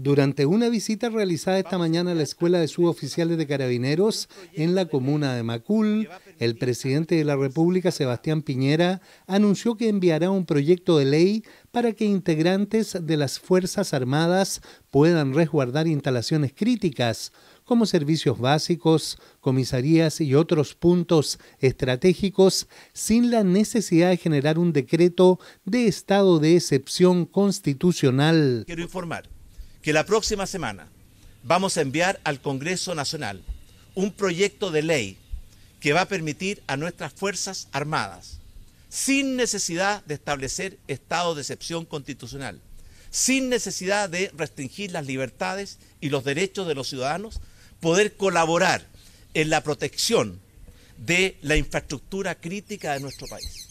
Durante una visita realizada esta mañana a la Escuela de Suboficiales de Carabineros en la comuna de Macul, el presidente de la República, Sebastián Piñera, anunció que enviará un proyecto de ley para que integrantes de las Fuerzas Armadas puedan resguardar instalaciones críticas como servicios básicos, comisarías y otros puntos estratégicos sin la necesidad de generar un decreto de estado de excepción constitucional. Quiero informar que la próxima semana vamos a enviar al Congreso Nacional un proyecto de ley que va a permitir a nuestras Fuerzas Armadas, sin necesidad de establecer estado de excepción constitucional, sin necesidad de restringir las libertades y los derechos de los ciudadanos, poder colaborar en la protección de la infraestructura crítica de nuestro país.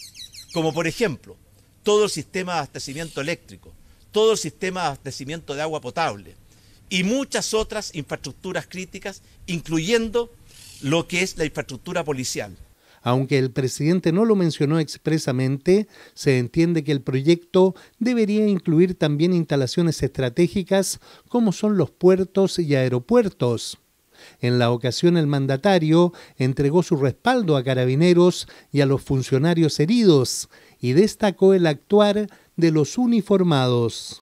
Como por ejemplo, todo el sistema de abastecimiento eléctrico, todo el sistema de abastecimiento de agua potable y muchas otras infraestructuras críticas, incluyendo lo que es la infraestructura policial. Aunque el presidente no lo mencionó expresamente, se entiende que el proyecto debería incluir también instalaciones estratégicas como son los puertos y aeropuertos. En la ocasión el mandatario entregó su respaldo a carabineros y a los funcionarios heridos y destacó el actuar de los uniformados.